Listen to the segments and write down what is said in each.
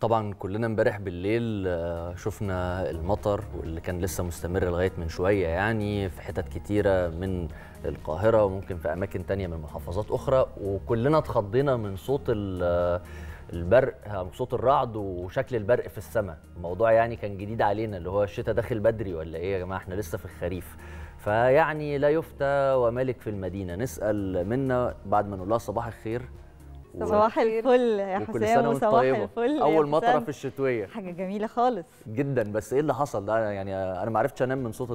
طبعا كلنا امبارح بالليل آه، شفنا المطر واللي كان لسه مستمر لغايه من شويه يعني في حتت كتيره من القاهره وممكن في اماكن تانية من محافظات اخرى وكلنا اتخضينا من صوت آه، البرق آه، صوت الرعد وشكل البرق في السماء الموضوع يعني كان جديد علينا اللي هو الشتاء داخل بدري ولا ايه يا جماعه احنا لسه في الخريف فيعني لا يفتى ومالك في المدينه نسال منا بعد ما نقول لها صباح الخير صباح الفل يا حسام وصباح طيبة. الفل اول مطره في الشتويه حاجه جميله خالص جدا بس ايه اللي حصل ده يعني انا ما عرفتش انام من صوت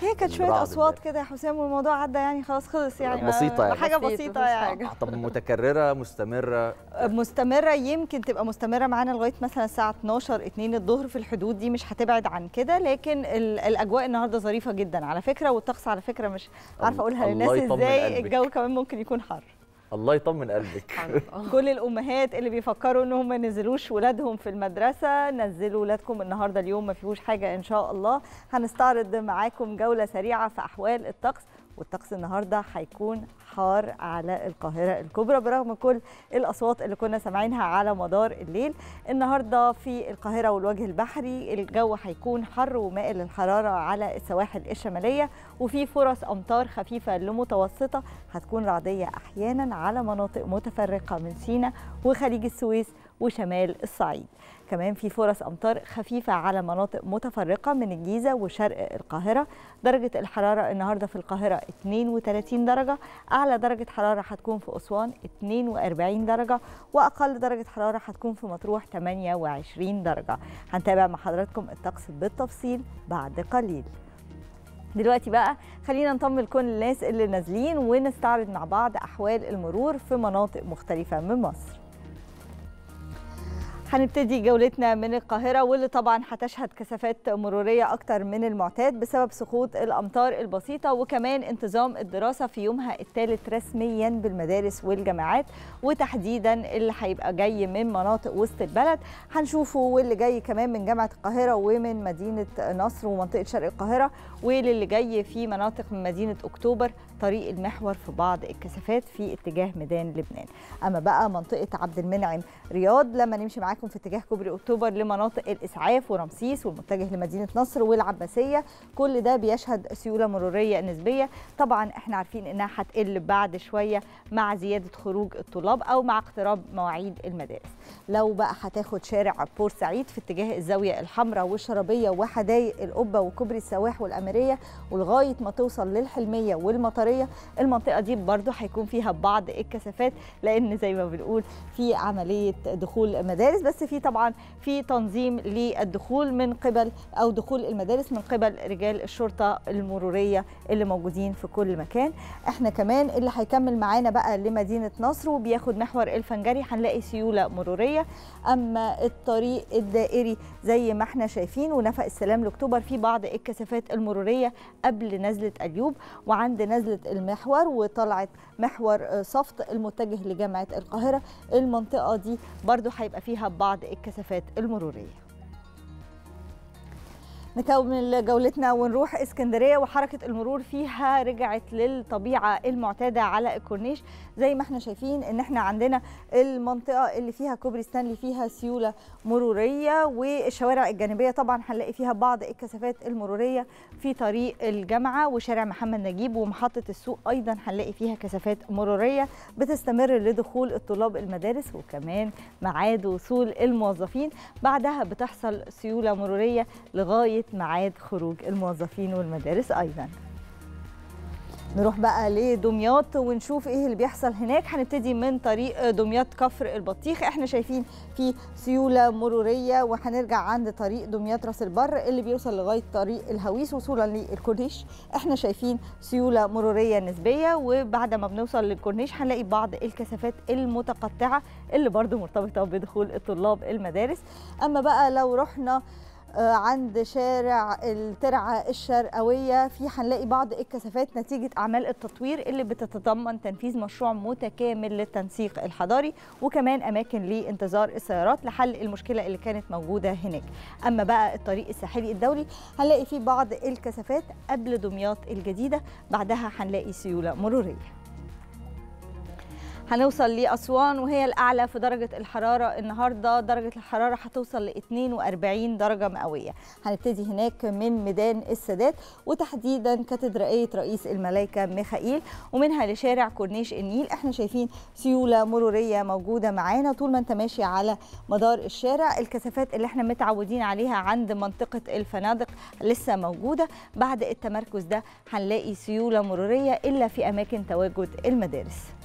هي كانت شويه اصوات كده يا حسام والموضوع عدى يعني خلاص خلص يعني, يعني بسيطه يعني حاجه بسيطه يعني طب متكرره مستمره مستمره يمكن تبقى مستمره معانا لغايه مثلا الساعه 12 2 الظهر في الحدود دي مش هتبعد عن كده لكن الاجواء النهارده ظريفه جدا على فكره والطقس على فكره مش عارفه اقولها للناس ازاي الجو كمان ممكن يكون حر الله يطمن قلبك كل الامهات اللي بيفكروا ان هم ينزلوش ولادهم في المدرسه نزلوا ولادكم النهارده اليوم ما فيهوش حاجه ان شاء الله هنستعرض معاكم جوله سريعه في احوال الطقس والطقس النهارده هيكون حار على القاهره الكبرى برغم كل الاصوات اللي كنا سامعينها على مدار الليل النهارده في القاهره والوجه البحري الجو هيكون حر ومائل الحراره على السواحل الشماليه وفي فرص امطار خفيفه لمتوسطه هتكون رعديه احيانا على مناطق متفرقه من سينا وخليج السويس وشمال الصعيد كمان في فرص أمطار خفيفة على مناطق متفرقة من الجيزة وشرق القاهرة درجة الحرارة النهاردة في القاهرة 32 درجة أعلى درجة حرارة هتكون في أسوان 42 درجة وأقل درجة حرارة هتكون في مطروح 28 درجة هنتابع مع حضراتكم الطقس بالتفصيل بعد قليل دلوقتي بقى خلينا نطمن كل الناس اللي نازلين ونستعرض مع بعض احوال المرور في مناطق مختلفه من مصر هنبتدي جولتنا من القاهرة واللي طبعا هتشهد كثافات مرورية أكتر من المعتاد بسبب سقوط الأمطار البسيطة وكمان انتظام الدراسة في يومها الثالث رسميا بالمدارس والجامعات وتحديدا اللي هيبقى جاي من مناطق وسط البلد هنشوفه واللي جاي كمان من جامعة القاهرة ومن مدينة نصر ومنطقة شرق القاهرة واللي جاي في مناطق من مدينة أكتوبر طريق المحور في بعض الكثافات في اتجاه ميدان لبنان أما بقى منطقة عبد المنعم رياض لما نمشي معاك معاكم في اتجاه كوبري اكتوبر لمناطق الاسعاف ورمسيس والمتجه لمدينه نصر والعباسيه كل ده بيشهد سيوله مروريه نسبيه طبعا احنا عارفين انها هتقل بعد شويه مع زياده خروج الطلاب او مع اقتراب مواعيد المدارس لو بقى هتاخد شارع بورسعيد في اتجاه الزاويه الحمراء والشرابيه وحدائق القبه وكوبري السواح والاميريه ولغايه ما توصل للحلميه والمطريه المنطقه دي برده هيكون فيها بعض الكثافات لان زي ما بنقول في عمليه دخول مدارس بس في طبعا في تنظيم للدخول من قبل او دخول المدارس من قبل رجال الشرطه المروريه اللي موجودين في كل مكان احنا كمان اللي هيكمل معانا بقى لمدينه نصر وبياخد محور الفنجري هنلاقي سيوله مروريه اما الطريق الدائري زي ما احنا شايفين ونفق السلام لاكتوبر في بعض الكثافات المروريه قبل نزله اليوب وعند نزله المحور وطلعت محور صفط المتجه لجامعه القاهره المنطقه دي برضو هيبقى فيها بعض الكثافات المرورية نكمل جولتنا ونروح اسكندريه وحركه المرور فيها رجعت للطبيعه المعتاده على الكورنيش زي ما احنا شايفين ان احنا عندنا المنطقه اللي فيها كوبري ستانلي فيها سيوله مروريه والشوارع الجانبيه طبعا هنلاقي فيها بعض الكثافات المروريه في طريق الجامعه وشارع محمد نجيب ومحطه السوق ايضا هنلاقي فيها كثافات مروريه بتستمر لدخول الطلاب المدارس وكمان ميعاد وصول الموظفين بعدها بتحصل سيوله مروريه لغايه ميعاد خروج الموظفين والمدارس أيضاً نروح بقى لدمياط ونشوف ايه اللي بيحصل هناك هنبتدي من طريق دمياط كفر البطيخ احنا شايفين في سيوله مروريه وهنرجع عند طريق دمياط راس البر اللي بيوصل لغايه طريق الهويس وصولا للكورنيش احنا شايفين سيوله مروريه نسبيه وبعد ما بنوصل للكورنيش هنلاقي بعض الكثافات المتقطعه اللي برضو مرتبطه بدخول الطلاب المدارس اما بقى لو رحنا آه، عند شارع الترعة الشرقوية في هنلاقي بعض الكثافات نتيجة أعمال التطوير اللي بتتضمن تنفيذ مشروع متكامل للتنسيق الحضاري وكمان أماكن لانتظار السيارات لحل المشكلة اللي كانت موجودة هناك أما بقى الطريق الساحلي الدولي هنلاقي فيه بعض الكثافات قبل دمياط الجديدة بعدها هنلاقي سيولة مرورية هنوصل لأسوان وهي الأعلى في درجة الحرارة النهاردة درجة الحرارة هتوصل ل 42 درجة مئوية هنبتدي هناك من ميدان السادات وتحديدا كاتدرائية رئيس الملائكة ميخائيل ومنها لشارع كورنيش النيل احنا شايفين سيولة مرورية موجودة معانا طول ما انت ماشي على مدار الشارع الكثافات اللي احنا متعودين عليها عند منطقة الفنادق لسه موجودة بعد التمركز ده هنلاقي سيولة مرورية إلا في أماكن تواجد المدارس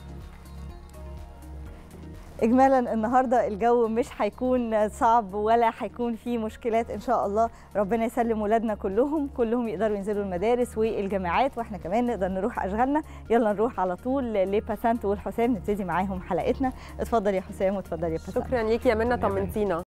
اجمالا النهارده الجو مش هيكون صعب ولا هيكون فيه مشكلات ان شاء الله ربنا يسلم ولادنا كلهم كلهم يقدروا ينزلوا المدارس والجامعات واحنا كمان نقدر نروح اشغالنا يلا نروح على طول لباسانت والحسام نبتدي معاهم حلقتنا اتفضل يا حسام واتفضل يا باسانت شكرا ليك يا منى طمنتينا